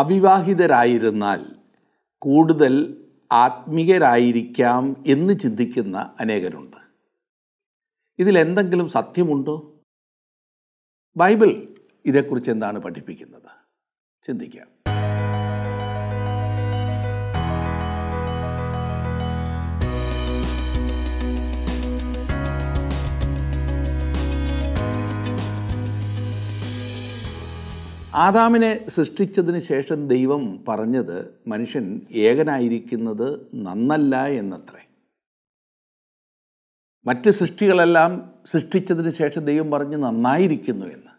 അവിവാഹിതരായിരുന്നാൽ കൂടുതൽ ആത്മീയരായിരിക്കാം എന്ന് ചിന്തിക്കുന്ന അനേകരുണ്ട് ഇതിലെന്തെങ്കിലും സത്യമുണ്ടോ ബൈബിൾ ഇതേക്കുറിച്ച് എന്താണ് പഠിപ്പിക്കുന്നത് ചിന്തിക്കാം ആദാമിനെ സൃഷ്ടിച്ചതിന് ശേഷം ദൈവം പറഞ്ഞത് മനുഷ്യൻ ഏകനായിരിക്കുന്നത് നന്നല്ല എന്നത്രേ മറ്റ് സൃഷ്ടികളെല്ലാം സൃഷ്ടിച്ചതിന് ശേഷം ദൈവം പറഞ്ഞ് നന്നായിരിക്കുന്നു എന്ന്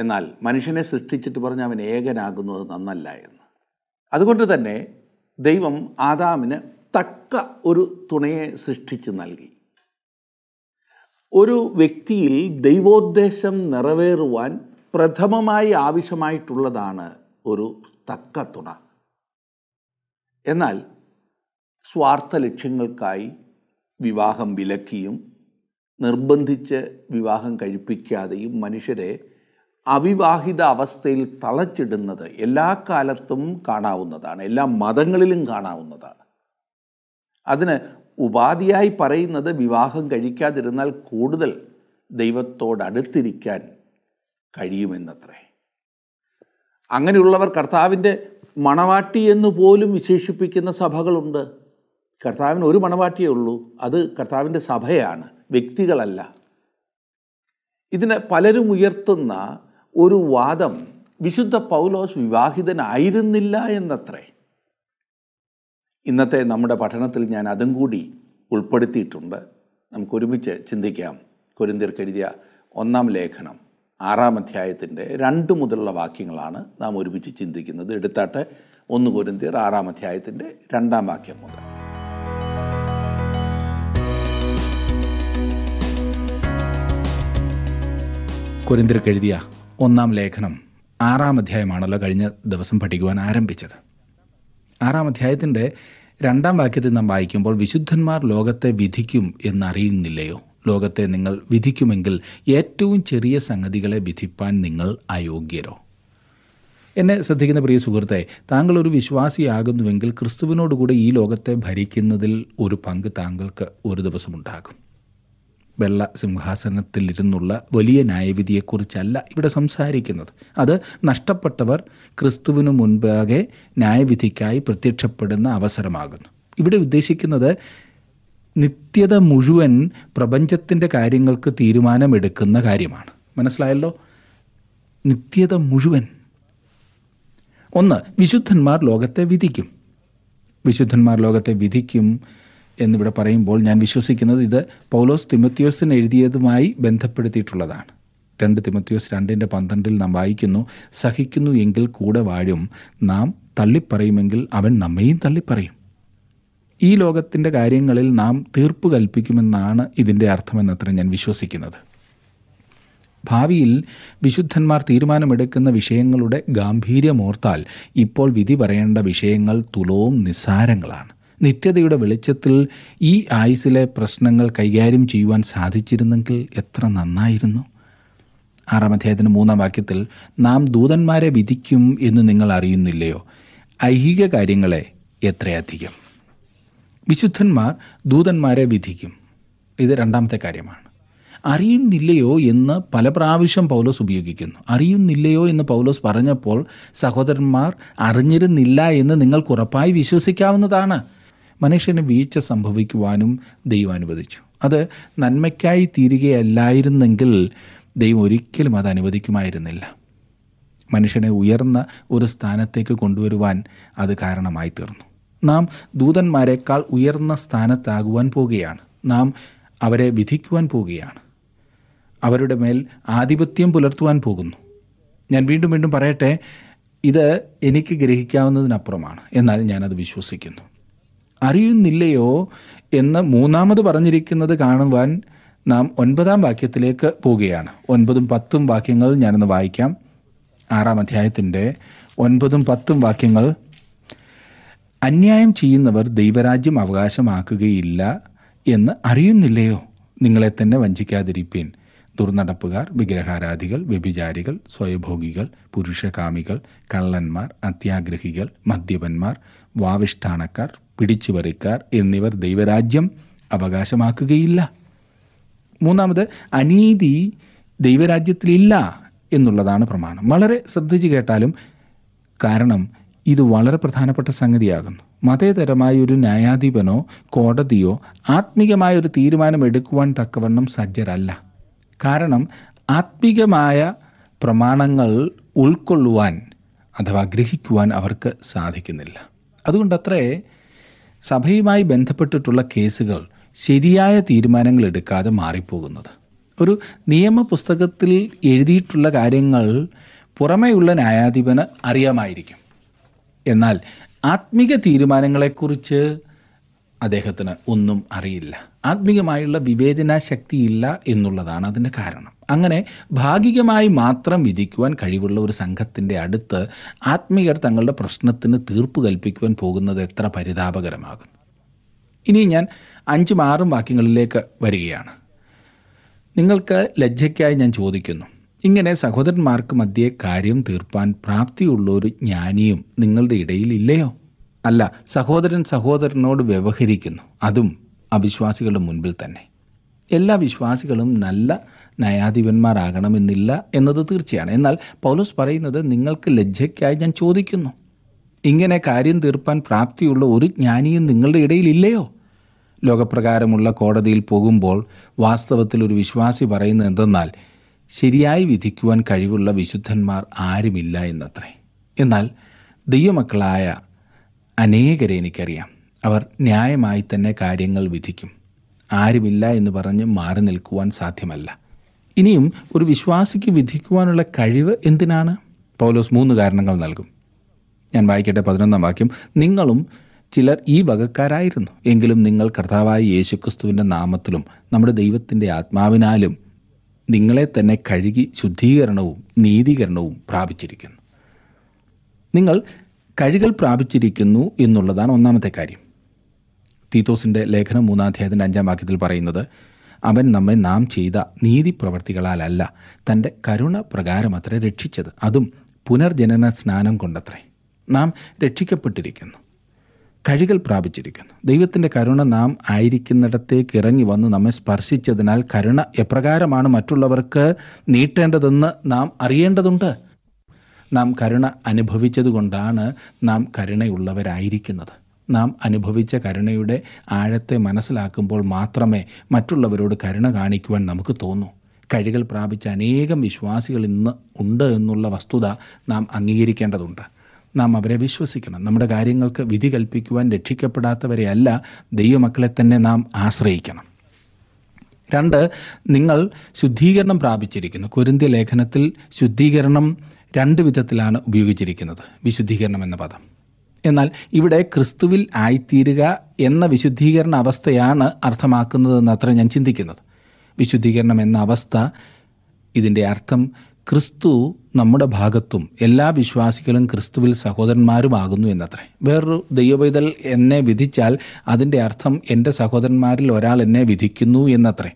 എന്നാൽ മനുഷ്യനെ സൃഷ്ടിച്ചിട്ട് പറഞ്ഞ് അവൻ ഏകനാകുന്നത് നന്നല്ല എന്ന് അതുകൊണ്ട് തന്നെ ദൈവം ആദാമിന് തക്ക ഒരു തുണയെ സൃഷ്ടിച്ച് നൽകി ഒരു വ്യക്തിയിൽ ദൈവോദ്ദേശം നിറവേറുവാൻ പ്രഥമമായി ആവശ്യമായിട്ടുള്ളതാണ് ഒരു തുണ എന്നാൽ സ്വാർത്ഥ ലക്ഷ്യങ്ങൾക്കായി വിവാഹം വിലക്കിയും നിർബന്ധിച്ച് വിവാഹം കഴിപ്പിക്കാതെയും മനുഷ്യരെ അവിവാഹിത അവസ്ഥയിൽ തളച്ചിടുന്നത് എല്ലാ കാലത്തും കാണാവുന്നതാണ് എല്ലാ മതങ്ങളിലും കാണാവുന്നതാണ് അതിന് ഉപാധിയായി പറയുന്നത് വിവാഹം കഴിക്കാതിരുന്നാൽ കൂടുതൽ ദൈവത്തോടടുത്തിരിക്കാൻ കഴിയുമെന്നത്രേ അങ്ങനെയുള്ളവർ കർത്താവിൻ്റെ മണവാട്ടി എന്ന് പോലും വിശേഷിപ്പിക്കുന്ന സഭകളുണ്ട് കർത്താവിന് ഒരു മണവാട്ടിയേ ഉള്ളൂ അത് കർത്താവിൻ്റെ സഭയാണ് വ്യക്തികളല്ല ഇതിനെ പലരും ഉയർത്തുന്ന ഒരു വാദം വിശുദ്ധ പൗലോസ് വിവാഹിതനായിരുന്നില്ല എന്നത്രേ ഇന്നത്തെ നമ്മുടെ പഠനത്തിൽ ഞാൻ അതും കൂടി ഉൾപ്പെടുത്തിയിട്ടുണ്ട് നമുക്കൊരുമിച്ച് ചിന്തിക്കാം കൊരിന്തിർക്കെഴുതിയ ഒന്നാം ലേഖനം ആറാം അധ്യായത്തിൻ്റെ രണ്ട് മുതലുള്ള വാക്യങ്ങളാണ് നാം ഒരുമിച്ച് ചിന്തിക്കുന്നത് എടുത്താട്ട് ഒന്ന് കുരുന്തിയർ ആറാം അധ്യായത്തിൻ്റെ രണ്ടാം വാക്യം മുതൽ കുരുന്തിർക്ക് എഴുതിയ ഒന്നാം ലേഖനം ആറാം അധ്യായമാണല്ലോ കഴിഞ്ഞ ദിവസം പഠിക്കുവാൻ ആരംഭിച്ചത് ആറാം അധ്യായത്തിൻ്റെ രണ്ടാം വാക്യത്തിൽ നാം വായിക്കുമ്പോൾ വിശുദ്ധന്മാർ ലോകത്തെ വിധിക്കും എന്നറിയുന്നില്ലയോ ലോകത്തെ നിങ്ങൾ വിധിക്കുമെങ്കിൽ ഏറ്റവും ചെറിയ സംഗതികളെ വിധിപ്പാൻ നിങ്ങൾ അയോഗ്യരോ എന്നെ ശ്രദ്ധിക്കുന്ന പ്രിയ സുഹൃത്തെ താങ്കൾ ഒരു വിശ്വാസിയാകുന്നുവെങ്കിൽ ക്രിസ്തുവിനോടുകൂടെ ഈ ലോകത്തെ ഭരിക്കുന്നതിൽ ഒരു പങ്ക് താങ്കൾക്ക് ഒരു ദിവസമുണ്ടാകും വെള്ള സിംഹാസനത്തിലിരുന്നുള്ള വലിയ ന്യായവിധിയെക്കുറിച്ചല്ല ഇവിടെ സംസാരിക്കുന്നത് അത് നഷ്ടപ്പെട്ടവർ ക്രിസ്തുവിനു മുൻപാകെ ന്യായവിധിക്കായി പ്രത്യക്ഷപ്പെടുന്ന അവസരമാകുന്നു ഇവിടെ ഉദ്ദേശിക്കുന്നത് നിത്യത മുഴുവൻ പ്രപഞ്ചത്തിൻ്റെ കാര്യങ്ങൾക്ക് തീരുമാനമെടുക്കുന്ന കാര്യമാണ് മനസ്സിലായല്ലോ നിത്യത മുഴുവൻ ഒന്ന് വിശുദ്ധന്മാർ ലോകത്തെ വിധിക്കും വിശുദ്ധന്മാർ ലോകത്തെ വിധിക്കും എന്നിവിടെ പറയുമ്പോൾ ഞാൻ വിശ്വസിക്കുന്നത് ഇത് പൗലോസ് തിമത്യോസിന് എഴുതിയതുമായി ബന്ധപ്പെടുത്തിയിട്ടുള്ളതാണ് രണ്ട് തിമത്യോസ് രണ്ടിൻ്റെ പന്ത്രണ്ടിൽ നാം വായിക്കുന്നു സഹിക്കുന്നു എങ്കിൽ കൂടെ വാഴും നാം തള്ളിപ്പറയുമെങ്കിൽ അവൻ നമ്മയും തള്ളിപ്പറയും ഈ ലോകത്തിൻ്റെ കാര്യങ്ങളിൽ നാം തീർപ്പ് കൽപ്പിക്കുമെന്നാണ് ഇതിൻ്റെ അർത്ഥമെന്നത്ര ഞാൻ വിശ്വസിക്കുന്നത് ഭാവിയിൽ വിശുദ്ധന്മാർ തീരുമാനമെടുക്കുന്ന വിഷയങ്ങളുടെ ഗാംഭീര്യമോർത്താൽ ഇപ്പോൾ വിധി പറയേണ്ട വിഷയങ്ങൾ തുലവും നിസ്സാരങ്ങളാണ് നിത്യതയുടെ വെളിച്ചത്തിൽ ഈ ആയുസിലെ പ്രശ്നങ്ങൾ കൈകാര്യം ചെയ്യുവാൻ സാധിച്ചിരുന്നെങ്കിൽ എത്ര നന്നായിരുന്നു ആറാം അധ്യായത്തിൻ്റെ മൂന്നാം വാക്യത്തിൽ നാം ദൂതന്മാരെ വിധിക്കും എന്ന് നിങ്ങൾ അറിയുന്നില്ലയോ ഐഹിക കാര്യങ്ങളെ എത്രയധികം വിശുദ്ധന്മാർ ദൂതന്മാരെ വിധിക്കും ഇത് രണ്ടാമത്തെ കാര്യമാണ് അറിയുന്നില്ലയോ എന്ന് പല പ്രാവശ്യം പൗലോസ് ഉപയോഗിക്കുന്നു അറിയുന്നില്ലയോ എന്ന് പൗലോസ് പറഞ്ഞപ്പോൾ സഹോദരന്മാർ അറിഞ്ഞിരുന്നില്ല എന്ന് നിങ്ങൾക്ക് ഉറപ്പായി വിശ്വസിക്കാവുന്നതാണ് മനുഷ്യന് വീഴ്ച സംഭവിക്കുവാനും ദൈവം അനുവദിച്ചു അത് നന്മയ്ക്കായി തീരുകയല്ലായിരുന്നെങ്കിൽ ദൈവം ഒരിക്കലും അത് അനുവദിക്കുമായിരുന്നില്ല മനുഷ്യനെ ഉയർന്ന ഒരു സ്ഥാനത്തേക്ക് കൊണ്ടുവരുവാൻ അത് കാരണമായി തീർന്നു നാം ദൂതന്മാരെക്കാൾ ഉയർന്ന സ്ഥാനത്താകുവാൻ പോകുകയാണ് നാം അവരെ വിധിക്കുവാൻ പോകുകയാണ് അവരുടെ മേൽ ആധിപത്യം പുലർത്തുവാൻ പോകുന്നു ഞാൻ വീണ്ടും വീണ്ടും പറയട്ടെ ഇത് എനിക്ക് ഗ്രഹിക്കാവുന്നതിനപ്പുറമാണ് എന്നാൽ ഞാനത് വിശ്വസിക്കുന്നു അറിയുന്നില്ലയോ എന്ന് മൂന്നാമത് പറഞ്ഞിരിക്കുന്നത് കാണുവാൻ നാം ഒൻപതാം വാക്യത്തിലേക്ക് പോവുകയാണ് ഒൻപതും പത്തും വാക്യങ്ങൾ ഞാനൊന്ന് വായിക്കാം ആറാം അധ്യായത്തിൻ്റെ ഒൻപതും പത്തും വാക്യങ്ങൾ അന്യായം ചെയ്യുന്നവർ ദൈവരാജ്യം അവകാശമാക്കുകയില്ല എന്ന് അറിയുന്നില്ലയോ നിങ്ങളെ തന്നെ വഞ്ചിക്കാതിരിപ്പീൻ ദുർനടപ്പുകാർ വിഗ്രഹാരാധികൾ വ്യഭിചാരികൾ സ്വയഭോഗികൾ പുരുഷകാമികൾ കള്ളന്മാർ അത്യാഗ്രഹികൾ മദ്യപന്മാർ വാവിഷ്ഠാണക്കാർ പിടിച്ചുപറിക്കാർ എന്നിവർ ദൈവരാജ്യം അവകാശമാക്കുകയില്ല മൂന്നാമത് അനീതി ദൈവരാജ്യത്തിലില്ല എന്നുള്ളതാണ് പ്രമാണം വളരെ ശ്രദ്ധിച്ചു കേട്ടാലും കാരണം ഇത് വളരെ പ്രധാനപ്പെട്ട സംഗതിയാകുന്നു മതേതരമായ ഒരു ന്യായാധിപനോ കോടതിയോ ആത്മീകമായ ഒരു തീരുമാനം എടുക്കുവാൻ തക്കവണ്ണം സജ്ജരല്ല കാരണം ആത്മീകമായ പ്രമാണങ്ങൾ ഉൾക്കൊള്ളുവാൻ അഥവാ ഗ്രഹിക്കുവാൻ അവർക്ക് സാധിക്കുന്നില്ല അതുകൊണ്ടത്രേ സഭയുമായി ബന്ധപ്പെട്ടിട്ടുള്ള കേസുകൾ ശരിയായ തീരുമാനങ്ങൾ എടുക്കാതെ മാറിപ്പോകുന്നത് ഒരു നിയമപുസ്തകത്തിൽ എഴുതിയിട്ടുള്ള കാര്യങ്ങൾ പുറമേയുള്ള ന്യായാധിപന് അറിയാമായിരിക്കും എന്നാൽ ആത്മീക തീരുമാനങ്ങളെക്കുറിച്ച് അദ്ദേഹത്തിന് ഒന്നും അറിയില്ല ആത്മീകമായുള്ള വിവേചന ശക്തിയില്ല എന്നുള്ളതാണ് അതിൻ്റെ കാരണം അങ്ങനെ ഭാഗികമായി മാത്രം വിധിക്കുവാൻ കഴിവുള്ള ഒരു സംഘത്തിൻ്റെ അടുത്ത് ആത്മീയർ തങ്ങളുടെ പ്രശ്നത്തിന് തീർപ്പ് കൽപ്പിക്കുവാൻ പോകുന്നത് എത്ര പരിതാപകരമാകും ഇനി ഞാൻ അഞ്ചും ആറും വാക്യങ്ങളിലേക്ക് വരികയാണ് നിങ്ങൾക്ക് ലജ്ജയ്ക്കായി ഞാൻ ചോദിക്കുന്നു ഇങ്ങനെ സഹോദരന്മാർക്ക് മധ്യേ കാര്യം തീർപ്പാൻ ഒരു ജ്ഞാനിയും നിങ്ങളുടെ ഇടയിൽ ഇല്ലയോ അല്ല സഹോദരൻ സഹോദരനോട് വ്യവഹരിക്കുന്നു അതും അവിശ്വാസികളുടെ മുൻപിൽ തന്നെ എല്ലാ വിശ്വാസികളും നല്ല നയാധിപന്മാരാകണമെന്നില്ല എന്നത് തീർച്ചയാണ് എന്നാൽ പൗലോസ് പറയുന്നത് നിങ്ങൾക്ക് ലജ്ജയ്ക്കായി ഞാൻ ചോദിക്കുന്നു ഇങ്ങനെ കാര്യം തീർപ്പാൻ പ്രാപ്തിയുള്ള ഒരു ജ്ഞാനിയും നിങ്ങളുടെ ഇടയിൽ ഇല്ലയോ ലോകപ്രകാരമുള്ള കോടതിയിൽ പോകുമ്പോൾ വാസ്തവത്തിൽ ഒരു വിശ്വാസി പറയുന്നത് എന്തെന്നാൽ ശരിയായി വിധിക്കുവാൻ കഴിവുള്ള വിശുദ്ധന്മാർ ആരുമില്ല എന്നത്രേ എന്നാൽ ദൈവമക്കളായ അനേകരെ എനിക്കറിയാം അവർ ന്യായമായി തന്നെ കാര്യങ്ങൾ വിധിക്കും ആരുമില്ല എന്ന് പറഞ്ഞ് മാറി നിൽക്കുവാൻ സാധ്യമല്ല ഇനിയും ഒരു വിശ്വാസിക്ക് വിധിക്കുവാനുള്ള കഴിവ് എന്തിനാണ് പൗലോസ് മൂന്ന് കാരണങ്ങൾ നൽകും ഞാൻ വായിക്കട്ടെ പതിനൊന്നാം വാക്യം നിങ്ങളും ചിലർ ഈ വകക്കാരായിരുന്നു എങ്കിലും നിങ്ങൾ കർത്താവായ യേശുക്രിസ്തുവിൻ്റെ നാമത്തിലും നമ്മുടെ ദൈവത്തിൻ്റെ ആത്മാവിനാലും നിങ്ങളെ തന്നെ കഴുകി ശുദ്ധീകരണവും നീതീകരണവും പ്രാപിച്ചിരിക്കുന്നു നിങ്ങൾ കഴുകൽ പ്രാപിച്ചിരിക്കുന്നു എന്നുള്ളതാണ് ഒന്നാമത്തെ കാര്യം തീത്തോസിൻ്റെ ലേഖനം മൂന്നാധ്യായത്തിൻ്റെ അഞ്ചാം വാക്യത്തിൽ പറയുന്നത് അവൻ നമ്മെ നാം ചെയ്ത നീതി പ്രവർത്തികളാലല്ല തൻ്റെ കരുണ പ്രകാരമത്രേ രക്ഷിച്ചത് അതും പുനർജനന സ്നാനം കൊണ്ടത്രേ നാം രക്ഷിക്കപ്പെട്ടിരിക്കുന്നു കഴികൾ പ്രാപിച്ചിരിക്കുന്നു ദൈവത്തിൻ്റെ കരുണ നാം ആയിരിക്കുന്നിടത്തേക്ക് ഇറങ്ങി വന്ന് നമ്മെ സ്പർശിച്ചതിനാൽ കരുണ എപ്രകാരമാണ് മറ്റുള്ളവർക്ക് നീട്ടേണ്ടതെന്ന് നാം അറിയേണ്ടതുണ്ട് നാം കരുണ അനുഭവിച്ചതുകൊണ്ടാണ് നാം കരുണയുള്ളവരായിരിക്കുന്നത് നാം അനുഭവിച്ച കരുണയുടെ ആഴത്തെ മനസ്സിലാക്കുമ്പോൾ മാത്രമേ മറ്റുള്ളവരോട് കരുണ കാണിക്കുവാൻ നമുക്ക് തോന്നൂ കഴികൾ പ്രാപിച്ച അനേകം വിശ്വാസികൾ ഇന്ന് ഉണ്ട് എന്നുള്ള വസ്തുത നാം അംഗീകരിക്കേണ്ടതുണ്ട് നാം അവരെ വിശ്വസിക്കണം നമ്മുടെ കാര്യങ്ങൾക്ക് വിധി കൽപ്പിക്കുവാൻ അല്ല ദൈവമക്കളെ തന്നെ നാം ആശ്രയിക്കണം രണ്ട് നിങ്ങൾ ശുദ്ധീകരണം പ്രാപിച്ചിരിക്കുന്നു കുരുന്തിയ ലേഖനത്തിൽ ശുദ്ധീകരണം രണ്ട് വിധത്തിലാണ് ഉപയോഗിച്ചിരിക്കുന്നത് വിശുദ്ധീകരണം എന്ന പദം എന്നാൽ ഇവിടെ ക്രിസ്തുവിൽ ആയിത്തീരുക എന്ന വിശുദ്ധീകരണ അവസ്ഥയാണ് അർത്ഥമാക്കുന്നതെന്ന് അത്ര ഞാൻ ചിന്തിക്കുന്നത് വിശുദ്ധീകരണം എന്ന അവസ്ഥ ഇതിൻ്റെ അർത്ഥം ക്രിസ്തു നമ്മുടെ ഭാഗത്തും എല്ലാ വിശ്വാസികളും ക്രിസ്തുവിൽ സഹോദരന്മാരുമാകുന്നു എന്നത്രേ വേറൊരു ദൈവവൈതൽ എന്നെ വിധിച്ചാൽ അതിൻ്റെ അർത്ഥം എൻ്റെ സഹോദരന്മാരിൽ ഒരാൾ എന്നെ വിധിക്കുന്നു എന്നത്രേ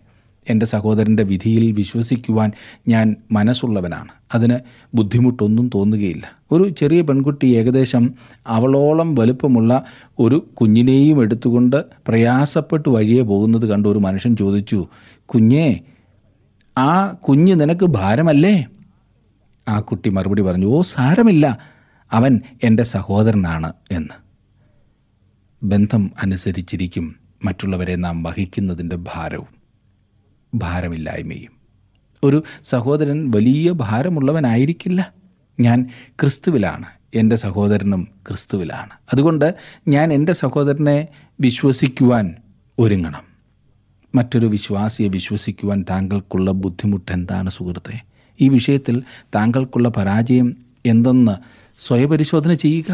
എൻ്റെ സഹോദരൻ്റെ വിധിയിൽ വിശ്വസിക്കുവാൻ ഞാൻ മനസ്സുള്ളവനാണ് അതിന് ബുദ്ധിമുട്ടൊന്നും തോന്നുകയില്ല ഒരു ചെറിയ പെൺകുട്ടി ഏകദേശം അവളോളം വലുപ്പമുള്ള ഒരു കുഞ്ഞിനെയും എടുത്തുകൊണ്ട് പ്രയാസപ്പെട്ട് വഴിയെ പോകുന്നത് കണ്ട് ഒരു മനുഷ്യൻ ചോദിച്ചു കുഞ്ഞേ ആ കുഞ്ഞ് നിനക്ക് ഭാരമല്ലേ ആ കുട്ടി മറുപടി പറഞ്ഞു ഓ സാരമില്ല അവൻ എൻ്റെ സഹോദരനാണ് എന്ന് ബന്ധം അനുസരിച്ചിരിക്കും മറ്റുള്ളവരെ നാം വഹിക്കുന്നതിൻ്റെ ഭാരവും ഭാരമില്ലായ്മയും ഒരു സഹോദരൻ വലിയ ഭാരമുള്ളവനായിരിക്കില്ല ഞാൻ ക്രിസ്തുവിലാണ് എൻ്റെ സഹോദരനും ക്രിസ്തുവിലാണ് അതുകൊണ്ട് ഞാൻ എൻ്റെ സഹോദരനെ വിശ്വസിക്കുവാൻ ഒരുങ്ങണം മറ്റൊരു വിശ്വാസിയെ വിശ്വസിക്കുവാൻ താങ്കൾക്കുള്ള ബുദ്ധിമുട്ട് എന്താണ് സുഹൃത്തേ ഈ വിഷയത്തിൽ താങ്കൾക്കുള്ള പരാജയം എന്തെന്ന് സ്വയപരിശോധന ചെയ്യുക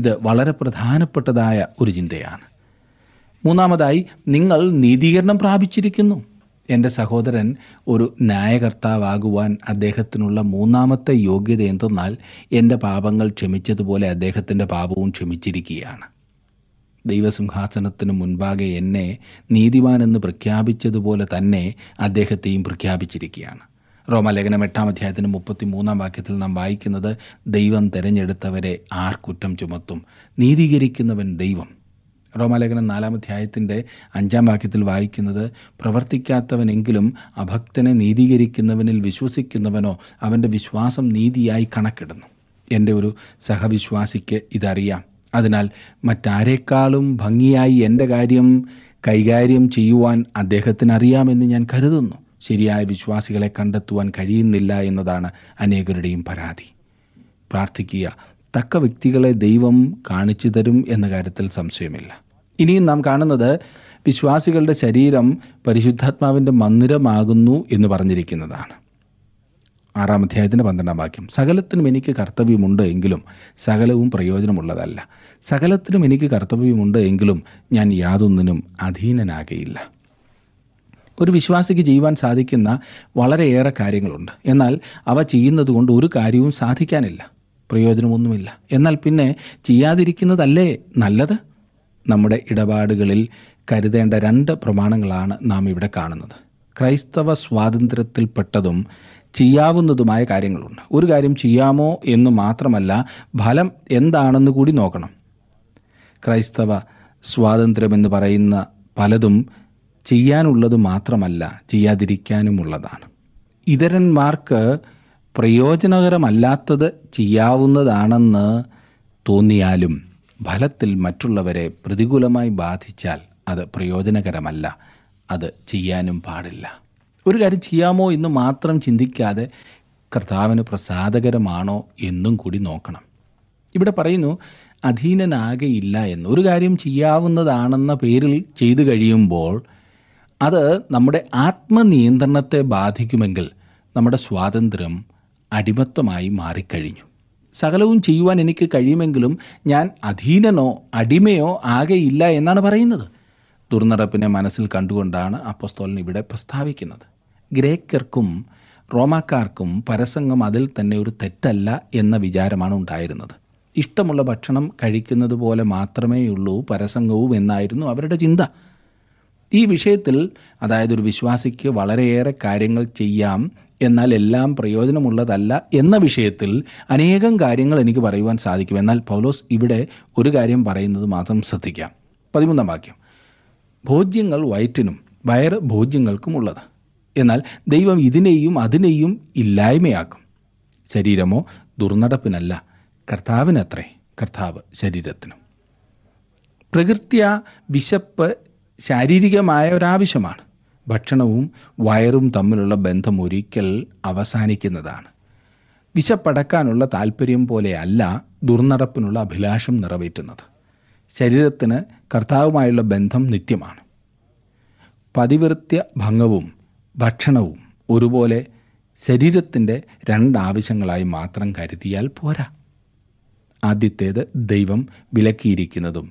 ഇത് വളരെ പ്രധാനപ്പെട്ടതായ ഒരു ചിന്തയാണ് മൂന്നാമതായി നിങ്ങൾ നീതീകരണം പ്രാപിച്ചിരിക്കുന്നു എൻ്റെ സഹോദരൻ ഒരു ന്യായകർത്താവാകുവാൻ അദ്ദേഹത്തിനുള്ള മൂന്നാമത്തെ യോഗ്യത എന്തെന്നാൽ എൻ്റെ പാപങ്ങൾ ക്ഷമിച്ചതുപോലെ അദ്ദേഹത്തിൻ്റെ പാപവും ക്ഷമിച്ചിരിക്കുകയാണ് ദൈവസിംഹാസനത്തിന് മുൻപാകെ എന്നെ നീതിവാനെന്ന് പ്രഖ്യാപിച്ചതുപോലെ തന്നെ അദ്ദേഹത്തെയും പ്രഖ്യാപിച്ചിരിക്കുകയാണ് റോമലേഖനം എട്ടാം അധ്യായത്തിന് മുപ്പത്തി മൂന്നാം വാക്യത്തിൽ നാം വായിക്കുന്നത് ദൈവം തിരഞ്ഞെടുത്തവരെ ആർ കുറ്റം ചുമത്തും നീതീകരിക്കുന്നവൻ ദൈവം റോമാലേഖനം നാലാം അധ്യായത്തിൻ്റെ അഞ്ചാം വാക്യത്തിൽ വായിക്കുന്നത് പ്രവർത്തിക്കാത്തവനെങ്കിലും അഭക്തനെ നീതീകരിക്കുന്നവനിൽ വിശ്വസിക്കുന്നവനോ അവൻ്റെ വിശ്വാസം നീതിയായി കണക്കിടുന്നു എൻ്റെ ഒരു സഹവിശ്വാസിക്ക് ഇതറിയാം അതിനാൽ മറ്റാരേക്കാളും ഭംഗിയായി എൻ്റെ കാര്യം കൈകാര്യം ചെയ്യുവാൻ അദ്ദേഹത്തിന് അറിയാമെന്ന് ഞാൻ കരുതുന്നു ശരിയായ വിശ്വാസികളെ കണ്ടെത്തുവാൻ കഴിയുന്നില്ല എന്നതാണ് അനേകരുടെയും പരാതി പ്രാർത്ഥിക്കുക തക്ക വ്യക്തികളെ ദൈവം കാണിച്ചു തരും എന്ന കാര്യത്തിൽ സംശയമില്ല ഇനിയും നാം കാണുന്നത് വിശ്വാസികളുടെ ശരീരം പരിശുദ്ധാത്മാവിൻ്റെ മന്ദിരമാകുന്നു എന്ന് പറഞ്ഞിരിക്കുന്നതാണ് ആറാം അധ്യായത്തിൻ്റെ പന്ത്രണ്ടാം വാക്യം സകലത്തിനും എനിക്ക് കർത്തവ്യമുണ്ട് എങ്കിലും സകലവും പ്രയോജനമുള്ളതല്ല സകലത്തിനും എനിക്ക് കർത്തവ്യമുണ്ട് എങ്കിലും ഞാൻ യാതൊന്നിനും അധീനനാകയില്ല ഒരു വിശ്വാസിക്ക് ചെയ്യുവാൻ സാധിക്കുന്ന വളരെയേറെ കാര്യങ്ങളുണ്ട് എന്നാൽ അവ ചെയ്യുന്നത് കൊണ്ട് ഒരു കാര്യവും സാധിക്കാനില്ല പ്രയോജനമൊന്നുമില്ല എന്നാൽ പിന്നെ ചെയ്യാതിരിക്കുന്നതല്ലേ നല്ലത് നമ്മുടെ ഇടപാടുകളിൽ കരുതേണ്ട രണ്ട് പ്രമാണങ്ങളാണ് നാം ഇവിടെ കാണുന്നത് ക്രൈസ്തവ സ്വാതന്ത്ര്യത്തിൽപ്പെട്ടതും ചെയ്യാവുന്നതുമായ കാര്യങ്ങളുണ്ട് ഒരു കാര്യം ചെയ്യാമോ എന്ന് മാത്രമല്ല ഫലം എന്താണെന്ന് കൂടി നോക്കണം ക്രൈസ്തവ സ്വാതന്ത്ര്യമെന്ന് പറയുന്ന പലതും ചെയ്യാനുള്ളത് മാത്രമല്ല ചെയ്യാതിരിക്കാനുമുള്ളതാണ് ഇതരന്മാർക്ക് പ്രയോജനകരമല്ലാത്തത് ചെയ്യാവുന്നതാണെന്ന് തോന്നിയാലും ഫലത്തിൽ മറ്റുള്ളവരെ പ്രതികൂലമായി ബാധിച്ചാൽ അത് പ്രയോജനകരമല്ല അത് ചെയ്യാനും പാടില്ല ഒരു കാര്യം ചെയ്യാമോ എന്ന് മാത്രം ചിന്തിക്കാതെ കർത്താവിന് പ്രസാദകരമാണോ എന്നും കൂടി നോക്കണം ഇവിടെ പറയുന്നു അധീനനാകെയില്ല എന്ന് ഒരു കാര്യം ചെയ്യാവുന്നതാണെന്ന പേരിൽ ചെയ്തു കഴിയുമ്പോൾ അത് നമ്മുടെ ആത്മനിയന്ത്രണത്തെ ബാധിക്കുമെങ്കിൽ നമ്മുടെ സ്വാതന്ത്ര്യം അടിമത്വമായി മാറിക്കഴിഞ്ഞു സകലവും ചെയ്യുവാൻ എനിക്ക് കഴിയുമെങ്കിലും ഞാൻ അധീനനോ അടിമയോ ആകെയില്ല എന്നാണ് പറയുന്നത് ദുർനടപ്പിനെ മനസ്സിൽ കണ്ടുകൊണ്ടാണ് അപ്പോസ്തോലൻ ഇവിടെ പ്രസ്താവിക്കുന്നത് ഗ്രേക്കർക്കും റോമാക്കാർക്കും പരസംഗം അതിൽ തന്നെ ഒരു തെറ്റല്ല എന്ന വിചാരമാണ് ഉണ്ടായിരുന്നത് ഇഷ്ടമുള്ള ഭക്ഷണം കഴിക്കുന്നത് പോലെ മാത്രമേയുള്ളൂ പരസംഗവും എന്നായിരുന്നു അവരുടെ ചിന്ത ഈ വിഷയത്തിൽ അതായത് ഒരു വിശ്വാസിക്ക് വളരെയേറെ കാര്യങ്ങൾ ചെയ്യാം എന്നാൽ എല്ലാം പ്രയോജനമുള്ളതല്ല എന്ന വിഷയത്തിൽ അനേകം കാര്യങ്ങൾ എനിക്ക് പറയുവാൻ സാധിക്കും എന്നാൽ പൗലോസ് ഇവിടെ ഒരു കാര്യം പറയുന്നത് മാത്രം ശ്രദ്ധിക്കാം പതിമൂന്നാം വാക്യം ഭോജ്യങ്ങൾ വയറ്റിനും വയറ് ഭോജ്യങ്ങൾക്കും ഉള്ളത് എന്നാൽ ദൈവം ഇതിനെയും അതിനെയും ഇല്ലായ്മയാക്കും ശരീരമോ ദുർനടപ്പിനല്ല കർത്താവിനത്രേ കർത്താവ് ശരീരത്തിനും പ്രകൃത്യ വിശപ്പ് ശാരീരികമായ ഒരാവശ്യമാണ് ഭക്ഷണവും വയറും തമ്മിലുള്ള ബന്ധം ഒരിക്കൽ അവസാനിക്കുന്നതാണ് വിശപ്പടക്കാനുള്ള താല്പര്യം പോലെയല്ല ദുർനടപ്പിനുള്ള അഭിലാഷം നിറവേറ്റുന്നത് ശരീരത്തിന് കർത്താവുമായുള്ള ബന്ധം നിത്യമാണ് പതിവൃത്യ ഭംഗവും ഭക്ഷണവും ഒരുപോലെ ശരീരത്തിൻ്റെ രണ്ടാവശ്യങ്ങളായി മാത്രം കരുതിയാൽ പോരാ ആദ്യത്തേത് ദൈവം വിലക്കിയിരിക്കുന്നതും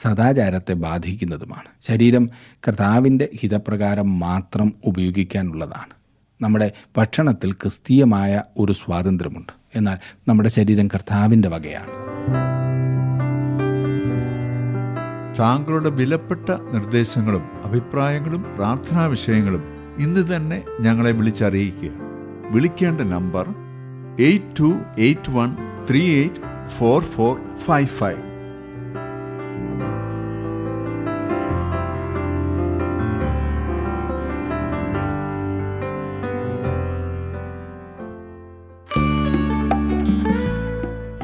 സദാചാരത്തെ ബാധിക്കുന്നതുമാണ് ശരീരം കർത്താവിൻ്റെ ഹിതപ്രകാരം മാത്രം ഉപയോഗിക്കാനുള്ളതാണ് നമ്മുടെ ഭക്ഷണത്തിൽ ക്രിസ്തീയമായ ഒരു സ്വാതന്ത്ര്യമുണ്ട് എന്നാൽ നമ്മുടെ ശരീരം കർത്താവിൻ്റെ വകയാണ് താങ്കളുടെ വിലപ്പെട്ട നിർദ്ദേശങ്ങളും അഭിപ്രായങ്ങളും പ്രാർത്ഥനാ വിഷയങ്ങളും ഇന്ന് തന്നെ ഞങ്ങളെ വിളിച്ചറിയിക്കുക വിളിക്കേണ്ട number eight two eight one three eight four four five five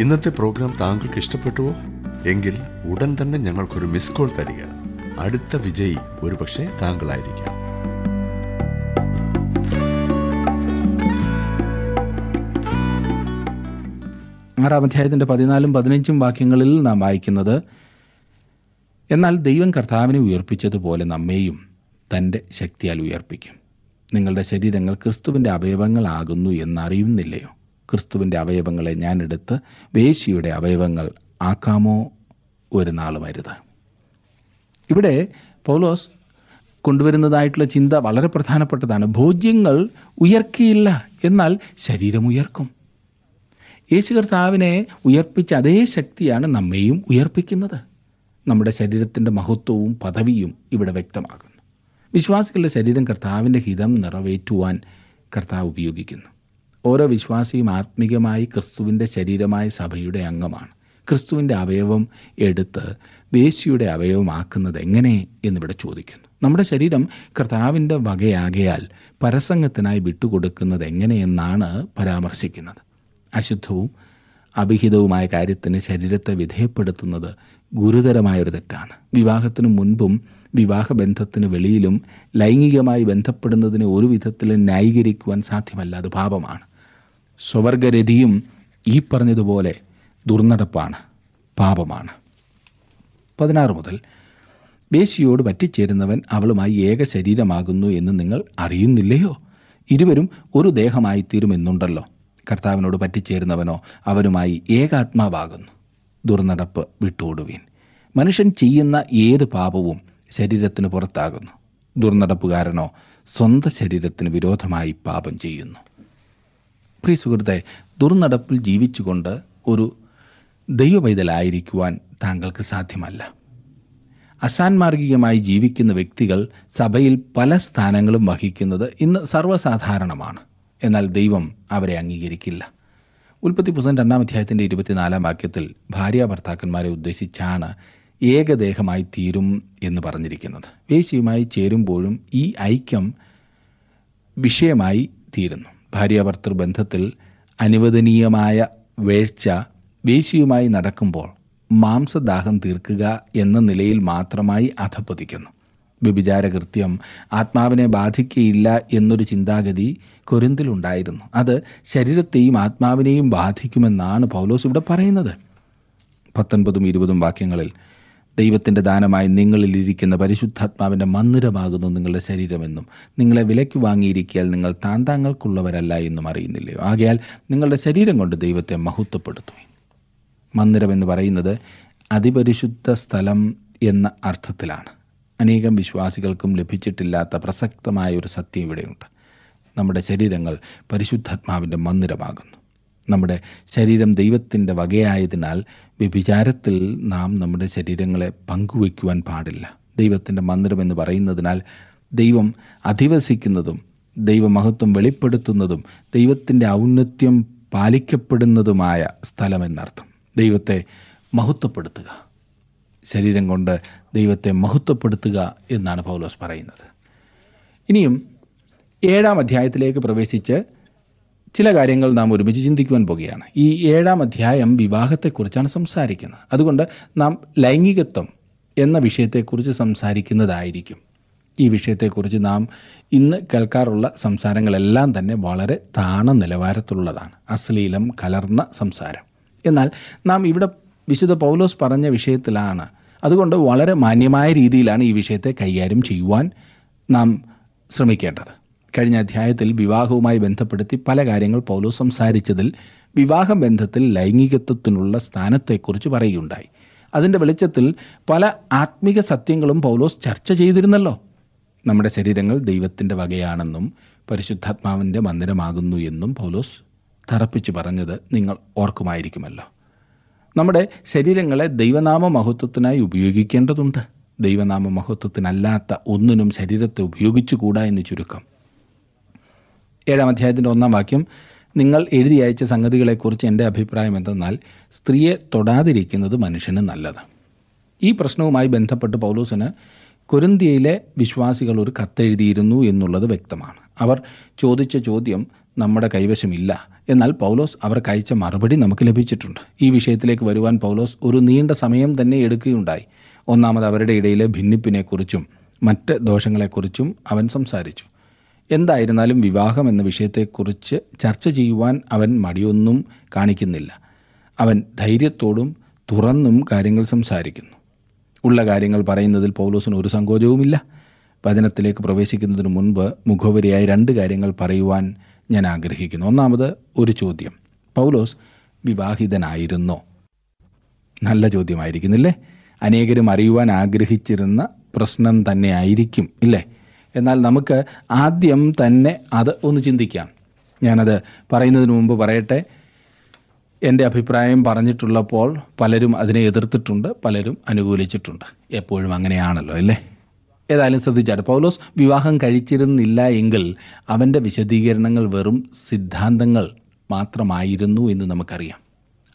ഇന്നത്തെ പ്രോഗ്രാം താങ്കൾക്ക് ഇഷ്ടപ്പെട്ടുവോ എങ്കിൽ ഉടൻ തന്നെ ഞങ്ങൾക്കൊരു മിസ് കോൾ തരിക അടുത്ത വിജയി ഒരുപക്ഷെ താങ്കളായിരിക്കാം ആറാം അധ്യായത്തിൻ്റെ പതിനാലും പതിനഞ്ചും വാക്യങ്ങളിൽ നാം വായിക്കുന്നത് എന്നാൽ ദൈവം കർത്താവിനെ ഉയർപ്പിച്ചതുപോലെ നമ്മെയും തൻ്റെ ശക്തിയാൽ ഉയർപ്പിക്കും നിങ്ങളുടെ ശരീരങ്ങൾ ക്രിസ്തുവിൻ്റെ അവയവങ്ങളാകുന്നു എന്നറിയുന്നില്ലയോ ക്രിസ്തുവിൻ്റെ അവയവങ്ങളെ ഞാനെടുത്ത് വേശിയുടെ അവയവങ്ങൾ ആക്കാമോ ഒരു നാളുമരുത് ഇവിടെ പൗലോസ് കൊണ്ടുവരുന്നതായിട്ടുള്ള ചിന്ത വളരെ പ്രധാനപ്പെട്ടതാണ് ഭോജ്യങ്ങൾ ഉയർക്കിയില്ല എന്നാൽ ശരീരമുയർക്കും ഉയർക്കും യേശു കർത്താവിനെ ഉയർപ്പിച്ച അതേ ശക്തിയാണ് നമ്മെയും ഉയർപ്പിക്കുന്നത് നമ്മുടെ ശരീരത്തിൻ്റെ മഹത്വവും പദവിയും ഇവിടെ വ്യക്തമാകുന്നു വിശ്വാസികളുടെ ശരീരം കർത്താവിൻ്റെ ഹിതം നിറവേറ്റുവാൻ കർത്താവ് ഉപയോഗിക്കുന്നു ഓരോ വിശ്വാസിയും ആത്മീകമായി ക്രിസ്തുവിൻ്റെ ശരീരമായ സഭയുടെ അംഗമാണ് ക്രിസ്തുവിൻ്റെ അവയവം എടുത്ത് വേശിയുടെ അവയവമാക്കുന്നത് എങ്ങനെ എന്നിവിടെ ചോദിക്കുന്നു നമ്മുടെ ശരീരം കർത്താവിൻ്റെ വകയാകയാൽ പരസംഗത്തിനായി വിട്ടുകൊടുക്കുന്നത് എങ്ങനെയെന്നാണ് പരാമർശിക്കുന്നത് അശുദ്ധവും അഭിഹിതവുമായ കാര്യത്തിന് ശരീരത്തെ വിധേയപ്പെടുത്തുന്നത് ഗുരുതരമായൊരു തെറ്റാണ് വിവാഹത്തിനു മുൻപും വിവാഹബന്ധത്തിന് വെളിയിലും ലൈംഗികമായി ബന്ധപ്പെടുന്നതിനെ ഒരു വിധത്തിലും ന്യായീകരിക്കുവാൻ സാധ്യമല്ല അത് പാപമാണ് സ്വവർഗരതിയും ഈ പറഞ്ഞതുപോലെ ദുർനടപ്പാണ് പാപമാണ് പതിനാറ് മുതൽ വേശിയോട് പറ്റിച്ചേരുന്നവൻ അവളുമായി ഏക ശരീരമാകുന്നു എന്ന് നിങ്ങൾ അറിയുന്നില്ലയോ ഇരുവരും ഒരു ദേഹമായി തീരുമെന്നുണ്ടല്ലോ കർത്താവിനോട് പറ്റിച്ചേരുന്നവനോ അവരുമായി ഏകാത്മാവാകുന്നു ദുർനടപ്പ് വിട്ടുകൂടുവീൻ മനുഷ്യൻ ചെയ്യുന്ന ഏത് പാപവും ശരീരത്തിന് പുറത്താകുന്നു ദുർനടപ്പുകാരനോ സ്വന്തം ശരീരത്തിന് വിരോധമായി പാപം ചെയ്യുന്നു പ്രിയ സുഹൃത്തെ ദുർനടപ്പിൽ ജീവിച്ചുകൊണ്ട് ഒരു ദൈവപൈതലായിരിക്കുവാൻ താങ്കൾക്ക് സാധ്യമല്ല അസാൻമാർഗികമായി ജീവിക്കുന്ന വ്യക്തികൾ സഭയിൽ പല സ്ഥാനങ്ങളും വഹിക്കുന്നത് ഇന്ന് സർവ്വസാധാരണമാണ് എന്നാൽ ദൈവം അവരെ അംഗീകരിക്കില്ല ഉൽപ്പത്തി പുസ്തകം രണ്ടാം അധ്യായത്തിൻ്റെ ഇരുപത്തിനാലാം വാക്യത്തിൽ ഭാര്യ ഭർത്താക്കന്മാരെ ഉദ്ദേശിച്ചാണ് ഏകദേഹമായി തീരും എന്ന് പറഞ്ഞിരിക്കുന്നത് വേശ്യയുമായി ചേരുമ്പോഴും ഈ ഐക്യം വിഷയമായി തീരുന്നു ഭാര്യാഭർത്തൃ ബന്ധത്തിൽ അനുവദനീയമായ വേഴ്ച വേശിയുമായി നടക്കുമ്പോൾ മാംസദാഹം തീർക്കുക എന്ന നിലയിൽ മാത്രമായി അധപ്പതിക്കുന്നു വ്യഭിചാരകൃത്യം ആത്മാവിനെ ബാധിക്കയില്ല എന്നൊരു ചിന്താഗതി കൊരിന്തിലുണ്ടായിരുന്നു അത് ശരീരത്തെയും ആത്മാവിനെയും ബാധിക്കുമെന്നാണ് പൗലോസ് ഇവിടെ പറയുന്നത് പത്തൊൻപതും ഇരുപതും വാക്യങ്ങളിൽ ദൈവത്തിൻ്റെ ദാനമായി നിങ്ങളിലിരിക്കുന്ന പരിശുദ്ധാത്മാവിൻ്റെ മന്ദിരമാകുന്നു നിങ്ങളുടെ ശരീരമെന്നും നിങ്ങളെ വിലയ്ക്ക് വാങ്ങിയിരിക്കിയാൽ നിങ്ങൾ താന്താങ്ങൾക്കുള്ളവരല്ല എന്നും അറിയുന്നില്ലയോ ആകയാൽ നിങ്ങളുടെ ശരീരം കൊണ്ട് ദൈവത്തെ മഹത്വപ്പെടുത്തുവിൻ മന്ദിരം എന്ന് പറയുന്നത് അതിപരിശുദ്ധ സ്ഥലം എന്ന അർത്ഥത്തിലാണ് അനേകം വിശ്വാസികൾക്കും ലഭിച്ചിട്ടില്ലാത്ത പ്രസക്തമായ ഒരു സത്യം ഇവിടെയുണ്ട് നമ്മുടെ ശരീരങ്ങൾ പരിശുദ്ധാത്മാവിൻ്റെ മന്ദിരമാകുന്നു നമ്മുടെ ശരീരം ദൈവത്തിൻ്റെ വകയായതിനാൽ വ്യഭിചാരത്തിൽ നാം നമ്മുടെ ശരീരങ്ങളെ പങ്കുവയ്ക്കുവാൻ പാടില്ല ദൈവത്തിൻ്റെ എന്ന് പറയുന്നതിനാൽ ദൈവം അധിവസിക്കുന്നതും ദൈവമഹത്വം വെളിപ്പെടുത്തുന്നതും ദൈവത്തിൻ്റെ ഔന്നത്യം പാലിക്കപ്പെടുന്നതുമായ സ്ഥലമെന്നർത്ഥം ദൈവത്തെ മഹത്വപ്പെടുത്തുക ശരീരം കൊണ്ട് ദൈവത്തെ മഹത്വപ്പെടുത്തുക എന്നാണ് പൗലോസ് പറയുന്നത് ഇനിയും ഏഴാം അധ്യായത്തിലേക്ക് പ്രവേശിച്ച് ചില കാര്യങ്ങൾ നാം ഒരുമിച്ച് ചിന്തിക്കുവാൻ പോകുകയാണ് ഈ ഏഴാം അധ്യായം വിവാഹത്തെക്കുറിച്ചാണ് സംസാരിക്കുന്നത് അതുകൊണ്ട് നാം ലൈംഗികത്വം എന്ന വിഷയത്തെക്കുറിച്ച് സംസാരിക്കുന്നതായിരിക്കും ഈ വിഷയത്തെക്കുറിച്ച് നാം ഇന്ന് കേൾക്കാറുള്ള സംസാരങ്ങളെല്ലാം തന്നെ വളരെ താണ നിലവാരത്തിലുള്ളതാണ് അശ്ലീലം കലർന്ന സംസാരം എന്നാൽ നാം ഇവിടെ വിശുദ്ധ പൗലോസ് പറഞ്ഞ വിഷയത്തിലാണ് അതുകൊണ്ട് വളരെ മാന്യമായ രീതിയിലാണ് ഈ വിഷയത്തെ കൈകാര്യം ചെയ്യുവാൻ നാം ശ്രമിക്കേണ്ടത് കഴിഞ്ഞ അധ്യായത്തിൽ വിവാഹവുമായി ബന്ധപ്പെടുത്തി പല കാര്യങ്ങൾ പൗലോസ് സംസാരിച്ചതിൽ വിവാഹ ബന്ധത്തിൽ ലൈംഗികത്വത്തിനുള്ള സ്ഥാനത്തെക്കുറിച്ച് പറയുകയുണ്ടായി അതിൻ്റെ വെളിച്ചത്തിൽ പല ആത്മീക സത്യങ്ങളും പൗലോസ് ചർച്ച ചെയ്തിരുന്നല്ലോ നമ്മുടെ ശരീരങ്ങൾ ദൈവത്തിൻ്റെ വകയാണെന്നും പരിശുദ്ധാത്മാവിൻ്റെ മന്ദിരമാകുന്നു എന്നും പൗലോസ് തറപ്പിച്ചു പറഞ്ഞത് നിങ്ങൾ ഓർക്കുമായിരിക്കുമല്ലോ നമ്മുടെ ശരീരങ്ങളെ ദൈവനാമ മഹത്വത്തിനായി ഉപയോഗിക്കേണ്ടതുണ്ട് ദൈവനാമ മഹത്വത്തിനല്ലാത്ത ഒന്നിനും ശരീരത്തെ ഉപയോഗിച്ചുകൂടാ എന്ന് ചുരുക്കം ഏഴാം അധ്യായത്തിൻ്റെ ഒന്നാം വാക്യം നിങ്ങൾ എഴുതി അയച്ച സംഗതികളെക്കുറിച്ച് എൻ്റെ അഭിപ്രായം എന്തെന്നാൽ സ്ത്രീയെ തൊടാതിരിക്കുന്നത് മനുഷ്യന് നല്ലത് ഈ പ്രശ്നവുമായി ബന്ധപ്പെട്ട് പൗലൂസിന് കൊരിന്തിയയിലെ വിശ്വാസികൾ ഒരു കത്തെഴുതിയിരുന്നു എന്നുള്ളത് വ്യക്തമാണ് അവർ ചോദിച്ച ചോദ്യം നമ്മുടെ കൈവശമില്ല എന്നാൽ പൗലോസ് അവർക്ക് അയച്ച മറുപടി നമുക്ക് ലഭിച്ചിട്ടുണ്ട് ഈ വിഷയത്തിലേക്ക് വരുവാൻ പൗലോസ് ഒരു നീണ്ട സമയം തന്നെ എടുക്കുകയുണ്ടായി ഒന്നാമത് അവരുടെ ഇടയിലെ ഭിന്നിപ്പിനെക്കുറിച്ചും മറ്റ് ദോഷങ്ങളെക്കുറിച്ചും അവൻ സംസാരിച്ചു എന്തായിരുന്നാലും വിവാഹം എന്ന വിഷയത്തെക്കുറിച്ച് ചർച്ച ചെയ്യുവാൻ അവൻ മടിയൊന്നും കാണിക്കുന്നില്ല അവൻ ധൈര്യത്തോടും തുറന്നും കാര്യങ്ങൾ സംസാരിക്കുന്നു ഉള്ള കാര്യങ്ങൾ പറയുന്നതിൽ പൗലോസിന് ഒരു സങ്കോചവുമില്ല വചനത്തിലേക്ക് പ്രവേശിക്കുന്നതിന് മുൻപ് മുഖവരിയായി രണ്ട് കാര്യങ്ങൾ പറയുവാൻ ഞാൻ ആഗ്രഹിക്കുന്നു ഒന്നാമത് ഒരു ചോദ്യം പൗലോസ് വിവാഹിതനായിരുന്നോ നല്ല ചോദ്യമായിരിക്കുന്നില്ലേ അനേകരും അറിയുവാൻ ആഗ്രഹിച്ചിരുന്ന പ്രശ്നം തന്നെയായിരിക്കും ഇല്ലേ എന്നാൽ നമുക്ക് ആദ്യം തന്നെ അത് ഒന്ന് ചിന്തിക്കാം ഞാനത് പറയുന്നതിന് മുമ്പ് പറയട്ടെ എൻ്റെ അഭിപ്രായം പറഞ്ഞിട്ടുള്ളപ്പോൾ പലരും അതിനെ എതിർത്തിട്ടുണ്ട് പലരും അനുകൂലിച്ചിട്ടുണ്ട് എപ്പോഴും അങ്ങനെയാണല്ലോ അല്ലേ ഏതായാലും ശ്രദ്ധിച്ചാട്ടെ പൗലോസ് വിവാഹം കഴിച്ചിരുന്നില്ല എങ്കിൽ അവൻ്റെ വിശദീകരണങ്ങൾ വെറും സിദ്ധാന്തങ്ങൾ മാത്രമായിരുന്നു എന്ന് നമുക്കറിയാം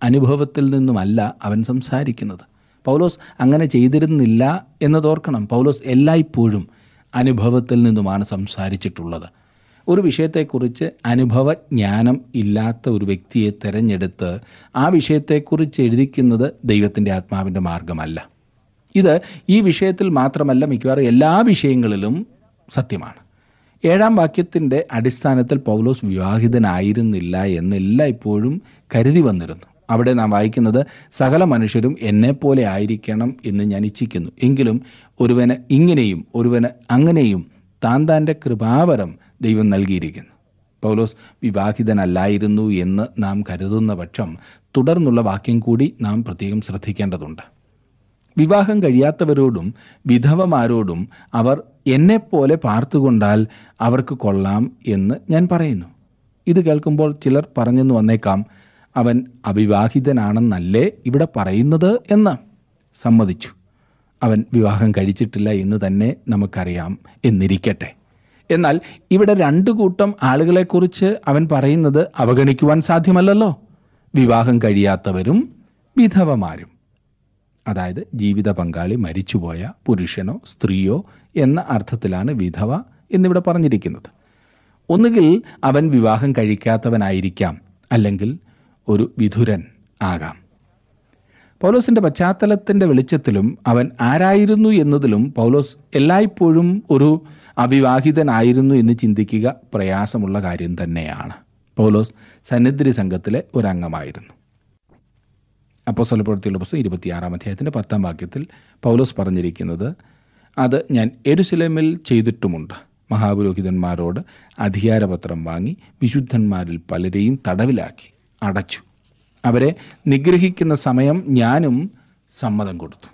അനുഭവത്തിൽ നിന്നുമല്ല അവൻ സംസാരിക്കുന്നത് പൗലോസ് അങ്ങനെ ചെയ്തിരുന്നില്ല എന്നതോർക്കണം പൗലോസ് എല്ലായ്പ്പോഴും അനുഭവത്തിൽ നിന്നുമാണ് സംസാരിച്ചിട്ടുള്ളത് ഒരു വിഷയത്തെക്കുറിച്ച് അനുഭവജ്ഞാനം ഇല്ലാത്ത ഒരു വ്യക്തിയെ തിരഞ്ഞെടുത്ത് ആ വിഷയത്തെക്കുറിച്ച് എഴുതിക്കുന്നത് ദൈവത്തിൻ്റെ ആത്മാവിൻ്റെ മാർഗമല്ല ഇത് ഈ വിഷയത്തിൽ മാത്രമല്ല മിക്കവാറും എല്ലാ വിഷയങ്ങളിലും സത്യമാണ് ഏഴാം വാക്യത്തിൻ്റെ അടിസ്ഥാനത്തിൽ പൗലോസ് വിവാഹിതനായിരുന്നില്ല എന്നെല്ലാം ഇപ്പോഴും കരുതി വന്നിരുന്നു അവിടെ നാം വായിക്കുന്നത് സകല മനുഷ്യരും പോലെ ആയിരിക്കണം എന്ന് ഞാൻ ഇച്ഛിക്കുന്നു എങ്കിലും ഒരുവന് ഇങ്ങനെയും ഒരുവന് അങ്ങനെയും താൻ താൻ്റെ കൃപാവരം ദൈവം നൽകിയിരിക്കുന്നു പൗലോസ് വിവാഹിതനല്ലായിരുന്നു എന്ന് നാം കരുതുന്ന പക്ഷം തുടർന്നുള്ള വാക്യം കൂടി നാം പ്രത്യേകം ശ്രദ്ധിക്കേണ്ടതുണ്ട് വിവാഹം കഴിയാത്തവരോടും വിധവമാരോടും അവർ പോലെ പാർത്തുകൊണ്ടാൽ അവർക്ക് കൊള്ളാം എന്ന് ഞാൻ പറയുന്നു ഇത് കേൾക്കുമ്പോൾ ചിലർ പറഞ്ഞെന്ന് വന്നേക്കാം അവൻ അവിവാഹിതനാണെന്നല്ലേ ഇവിടെ പറയുന്നത് എന്ന് സമ്മതിച്ചു അവൻ വിവാഹം കഴിച്ചിട്ടില്ല എന്ന് തന്നെ നമുക്കറിയാം എന്നിരിക്കട്ടെ എന്നാൽ ഇവിടെ രണ്ടു കൂട്ടം ആളുകളെക്കുറിച്ച് അവൻ പറയുന്നത് അവഗണിക്കുവാൻ സാധ്യമല്ലല്ലോ വിവാഹം കഴിയാത്തവരും വിധവമാരും അതായത് ജീവിത പങ്കാളി മരിച്ചുപോയ പുരുഷനോ സ്ത്രീയോ എന്ന അർത്ഥത്തിലാണ് വിധവ എന്നിവിടെ പറഞ്ഞിരിക്കുന്നത് ഒന്നുകിൽ അവൻ വിവാഹം കഴിക്കാത്തവനായിരിക്കാം അല്ലെങ്കിൽ ഒരു വിധുരൻ ആകാം പൗലോസിൻ്റെ പശ്ചാത്തലത്തിൻ്റെ വെളിച്ചത്തിലും അവൻ ആരായിരുന്നു എന്നതിലും പൗലോസ് എല്ലായ്പ്പോഴും ഒരു അവിവാഹിതനായിരുന്നു എന്ന് ചിന്തിക്കുക പ്രയാസമുള്ള കാര്യം തന്നെയാണ് പൗലോസ് സന്നിധി സംഘത്തിലെ ഒരു അംഗമായിരുന്നു അപ്പോൾ സ്വലപ്പെടുത്തിയുള്ള പുസ്തകം ഇരുപത്തിയാറാം അധ്യായത്തിൻ്റെ പത്താം വാക്യത്തിൽ പൗലോസ് പറഞ്ഞിരിക്കുന്നത് അത് ഞാൻ എരുസലമിൽ ചെയ്തിട്ടുമുണ്ട് മഹാപുരോഹിതന്മാരോട് അധികാരപത്രം വാങ്ങി വിശുദ്ധന്മാരിൽ പലരെയും തടവിലാക്കി അടച്ചു അവരെ നിഗ്രഹിക്കുന്ന സമയം ഞാനും സമ്മതം കൊടുത്തു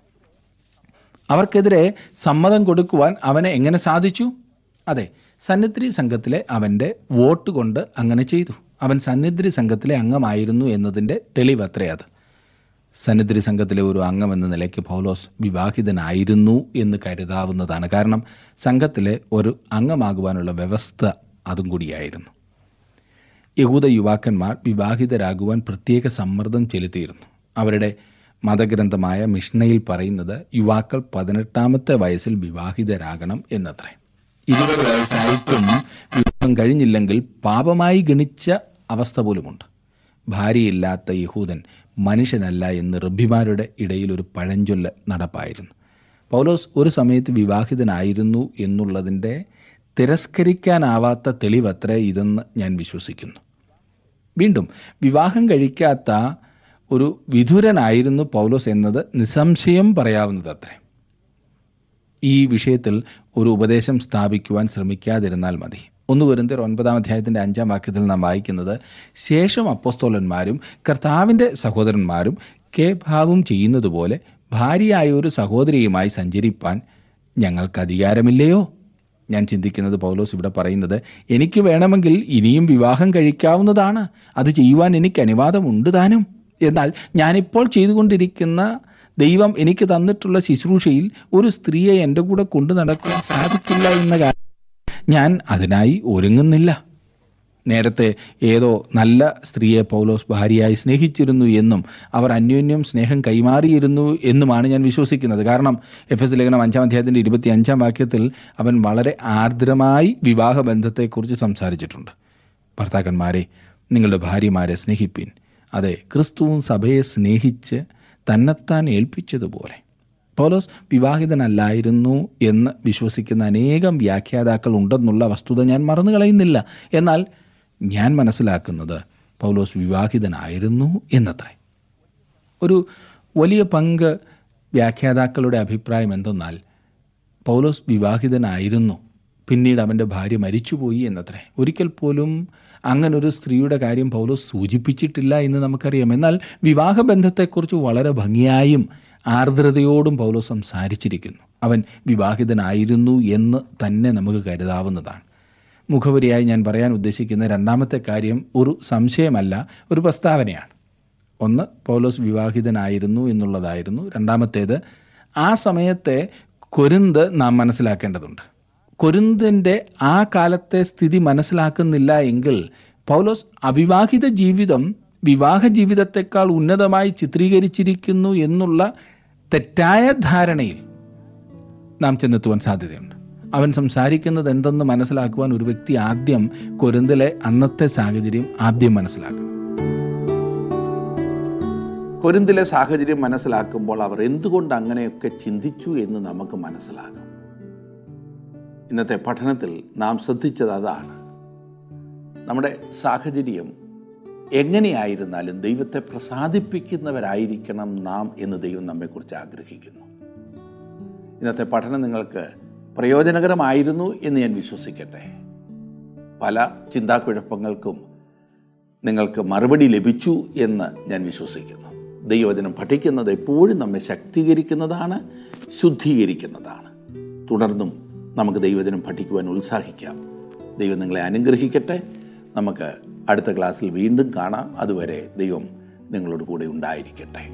അവർക്കെതിരെ സമ്മതം കൊടുക്കുവാൻ അവനെ എങ്ങനെ സാധിച്ചു അതെ സന്നിധി സംഘത്തിലെ അവൻ്റെ വോട്ട് കൊണ്ട് അങ്ങനെ ചെയ്തു അവൻ സന്നിധി സംഘത്തിലെ അംഗമായിരുന്നു എന്നതിൻ്റെ തെളിവ് അത്രേ അത് സന്നിധി സംഘത്തിലെ ഒരു അംഗം എന്ന നിലയ്ക്ക് പൗലോസ് വിവാഹിതനായിരുന്നു എന്ന് കരുതാവുന്നതാണ് കാരണം സംഘത്തിലെ ഒരു അംഗമാകുവാനുള്ള വ്യവസ്ഥ അതും കൂടിയായിരുന്നു യഹൂദ യുവാക്കന്മാർ വിവാഹിതരാകുവാൻ പ്രത്യേക സമ്മർദ്ദം ചെലുത്തിയിരുന്നു അവരുടെ മതഗ്രന്ഥമായ മിഷ്ണയിൽ പറയുന്നത് യുവാക്കൾ പതിനെട്ടാമത്തെ വയസ്സിൽ വിവാഹിതരാകണം എന്നത്രേ ഇരുപത് വയസ്സായിട്ടും വിവാഹം കഴിഞ്ഞില്ലെങ്കിൽ പാപമായി ഗണിച്ച അവസ്ഥ പോലുമുണ്ട് ഭാര്യയില്ലാത്ത യഹൂദൻ മനുഷ്യനല്ല എന്ന് റബ്ബിമാരുടെ ഇടയിൽ ഒരു പഴഞ്ചൊല്ല് നടപ്പായിരുന്നു പൗലോസ് ഒരു സമയത്ത് വിവാഹിതനായിരുന്നു എന്നുള്ളതിൻ്റെ തിരസ്കരിക്കാനാവാത്ത തെളിവത്രേ ഇതെന്ന് ഞാൻ വിശ്വസിക്കുന്നു വീണ്ടും വിവാഹം കഴിക്കാത്ത ഒരു വിധുരനായിരുന്നു പൗലോസ് എന്നത് നിസ്സംശയം പറയാവുന്നതത്രേ ഈ വിഷയത്തിൽ ഒരു ഉപദേശം സ്ഥാപിക്കുവാൻ ശ്രമിക്കാതിരുന്നാൽ മതി ഒന്ന് വരുന്നതിൽ ഒൻപതാം അധ്യായത്തിൻ്റെ അഞ്ചാം വാക്യത്തിൽ നാം വായിക്കുന്നത് ശേഷം അപ്പോസ്തോലന്മാരും കർത്താവിൻ്റെ സഹോദരന്മാരും ഭാവും ചെയ്യുന്നതുപോലെ ഭാര്യയായ ഒരു സഹോദരിയുമായി സഞ്ചരിപ്പാൻ ഞങ്ങൾക്ക് അധികാരമില്ലയോ ഞാൻ ചിന്തിക്കുന്നത് പൗലോസ് ഇവിടെ പറയുന്നത് എനിക്ക് വേണമെങ്കിൽ ഇനിയും വിവാഹം കഴിക്കാവുന്നതാണ് അത് ചെയ്യുവാൻ എനിക്ക് അനുവാദമുണ്ട് താനും എന്നാൽ ഞാനിപ്പോൾ ചെയ്തുകൊണ്ടിരിക്കുന്ന ദൈവം എനിക്ക് തന്നിട്ടുള്ള ശുശ്രൂഷയിൽ ഒരു സ്ത്രീയെ എൻ്റെ കൂടെ കൊണ്ടു നടക്കാൻ സാധിക്കില്ല എന്ന കാര്യം ഞാൻ അതിനായി ഒരുങ്ങുന്നില്ല നേരത്തെ ഏതോ നല്ല സ്ത്രീയെ പൗലോസ് ഭാര്യയായി സ്നേഹിച്ചിരുന്നു എന്നും അവർ അന്യോന്യം സ്നേഹം കൈമാറിയിരുന്നു എന്നുമാണ് ഞാൻ വിശ്വസിക്കുന്നത് കാരണം എഫ് എസ് ലേഖനം അഞ്ചാം അധ്യായത്തിൻ്റെ ഇരുപത്തി അഞ്ചാം വാക്യത്തിൽ അവൻ വളരെ ആർദ്രമായി വിവാഹബന്ധത്തെക്കുറിച്ച് സംസാരിച്ചിട്ടുണ്ട് ഭർത്താക്കന്മാരെ നിങ്ങളുടെ ഭാര്യമാരെ സ്നേഹിപ്പിൻ അതെ ക്രിസ്തുവും സഭയെ സ്നേഹിച്ച് തന്നെത്താൻ ഏൽപ്പിച്ചതുപോലെ പൗലോസ് വിവാഹിതനല്ലായിരുന്നു എന്ന് വിശ്വസിക്കുന്ന അനേകം വ്യാഖ്യാതാക്കൾ ഉണ്ടെന്നുള്ള വസ്തുത ഞാൻ മറന്നു കളയുന്നില്ല എന്നാൽ ഞാൻ മനസ്സിലാക്കുന്നത് പൗലോസ് വിവാഹിതനായിരുന്നു എന്നത്രേ ഒരു വലിയ പങ്ക് വ്യാഖ്യാതാക്കളുടെ അഭിപ്രായം എന്തെന്നാൽ പൗലോസ് വിവാഹിതനായിരുന്നു പിന്നീട് അവൻ്റെ ഭാര്യ മരിച്ചുപോയി എന്നത്രേ ഒരിക്കൽ പോലും അങ്ങനൊരു സ്ത്രീയുടെ കാര്യം പൗലോസ് സൂചിപ്പിച്ചിട്ടില്ല എന്ന് നമുക്കറിയാം എന്നാൽ വിവാഹബന്ധത്തെക്കുറിച്ച് വളരെ ഭംഗിയായും ആർദ്രതയോടും പൗലോസ് സംസാരിച്ചിരിക്കുന്നു അവൻ വിവാഹിതനായിരുന്നു എന്ന് തന്നെ നമുക്ക് കരുതാവുന്നതാണ് മുഖവരിയായി ഞാൻ പറയാൻ ഉദ്ദേശിക്കുന്ന രണ്ടാമത്തെ കാര്യം ഒരു സംശയമല്ല ഒരു പ്രസ്താവനയാണ് ഒന്ന് പൗലോസ് വിവാഹിതനായിരുന്നു എന്നുള്ളതായിരുന്നു രണ്ടാമത്തേത് ആ സമയത്തെ കൊരിന്ത് നാം മനസ്സിലാക്കേണ്ടതുണ്ട് കൊരിന്തിൻ്റെ ആ കാലത്തെ സ്ഥിതി മനസ്സിലാക്കുന്നില്ല എങ്കിൽ പൗലോസ് അവിവാഹിത ജീവിതം വിവാഹ ജീവിതത്തെക്കാൾ ഉന്നതമായി ചിത്രീകരിച്ചിരിക്കുന്നു എന്നുള്ള തെറ്റായ ധാരണയിൽ നാം ചെന്നെത്തുവാൻ സാധ്യതയുണ്ട് അവൻ സംസാരിക്കുന്നത് എന്തെന്ന് മനസ്സിലാക്കുവാൻ ഒരു വ്യക്തി ആദ്യം കൊരിന്തിലെ അന്നത്തെ സാഹചര്യം ആദ്യം മനസ്സിലാക്കണം കൊരുന്തിലെ സാഹചര്യം മനസ്സിലാക്കുമ്പോൾ അവർ എന്തുകൊണ്ട് അങ്ങനെയൊക്കെ ചിന്തിച്ചു എന്ന് നമുക്ക് മനസ്സിലാകും ഇന്നത്തെ പഠനത്തിൽ നാം ശ്രദ്ധിച്ചത് അതാണ് നമ്മുടെ സാഹചര്യം എങ്ങനെയായിരുന്നാലും ദൈവത്തെ പ്രസാദിപ്പിക്കുന്നവരായിരിക്കണം നാം എന്ന് ദൈവം നമ്മെക്കുറിച്ച് ആഗ്രഹിക്കുന്നു ഇന്നത്തെ പഠനം നിങ്ങൾക്ക് പ്രയോജനകരമായിരുന്നു എന്ന് ഞാൻ വിശ്വസിക്കട്ടെ പല ചിന്താക്കുഴപ്പങ്ങൾക്കും നിങ്ങൾക്ക് മറുപടി ലഭിച്ചു എന്ന് ഞാൻ വിശ്വസിക്കുന്നു ദൈവവചനം പഠിക്കുന്നത് എപ്പോഴും നമ്മെ ശക്തീകരിക്കുന്നതാണ് ശുദ്ധീകരിക്കുന്നതാണ് തുടർന്നും നമുക്ക് ദൈവവചനം പഠിക്കുവാൻ ഉത്സാഹിക്കാം ദൈവം നിങ്ങളെ അനുഗ്രഹിക്കട്ടെ നമുക്ക് അടുത്ത ക്ലാസ്സിൽ വീണ്ടും കാണാം അതുവരെ ദൈവം നിങ്ങളോട് കൂടെ ഉണ്ടായിരിക്കട്ടെ